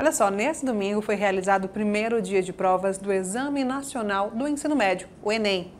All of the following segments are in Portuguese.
Olha só, nesse domingo foi realizado o primeiro dia de provas do Exame Nacional do Ensino Médio, o Enem.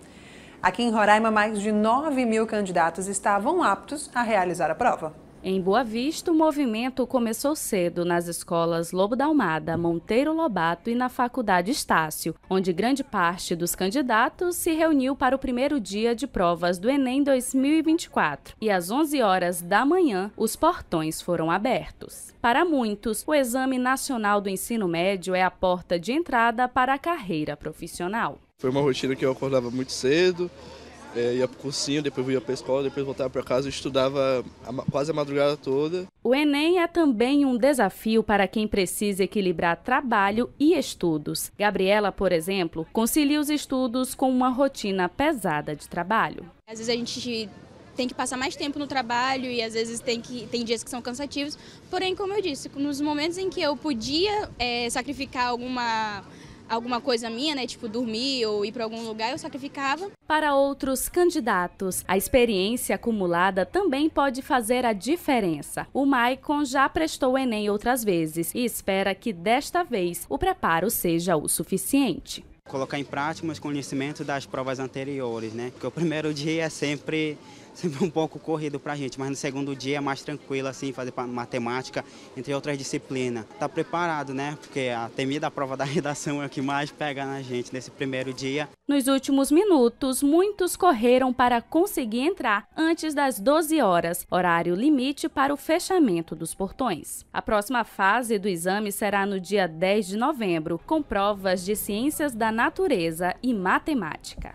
Aqui em Roraima, mais de 9 mil candidatos estavam aptos a realizar a prova. Em Boa Vista, o movimento começou cedo nas escolas Lobo da Almada, Monteiro Lobato e na Faculdade Estácio, onde grande parte dos candidatos se reuniu para o primeiro dia de provas do Enem 2024. E às 11 horas da manhã, os portões foram abertos. Para muitos, o Exame Nacional do Ensino Médio é a porta de entrada para a carreira profissional. Foi uma rotina que eu acordava muito cedo, é, ia pro cursinho, depois ia pra escola, depois voltava para casa e estudava quase a madrugada toda. O Enem é também um desafio para quem precisa equilibrar trabalho e estudos. Gabriela, por exemplo, concilia os estudos com uma rotina pesada de trabalho. Às vezes a gente tem que passar mais tempo no trabalho e às vezes tem, que, tem dias que são cansativos. Porém, como eu disse, nos momentos em que eu podia é, sacrificar alguma alguma coisa minha, né, tipo dormir ou ir para algum lugar, eu sacrificava. Para outros candidatos, a experiência acumulada também pode fazer a diferença. O Maicon já prestou o Enem outras vezes e espera que desta vez o preparo seja o suficiente colocar em prática os conhecimentos das provas anteriores, né? Porque o primeiro dia é sempre sempre um pouco corrido para a gente, mas no segundo dia é mais tranquilo, assim, fazer matemática, entre outras disciplinas. Tá preparado, né? Porque a temida prova da redação é o que mais pega na gente nesse primeiro dia. Nos últimos minutos, muitos correram para conseguir entrar antes das 12 horas, horário limite para o fechamento dos portões. A próxima fase do exame será no dia 10 de novembro, com provas de ciências da natureza e matemática.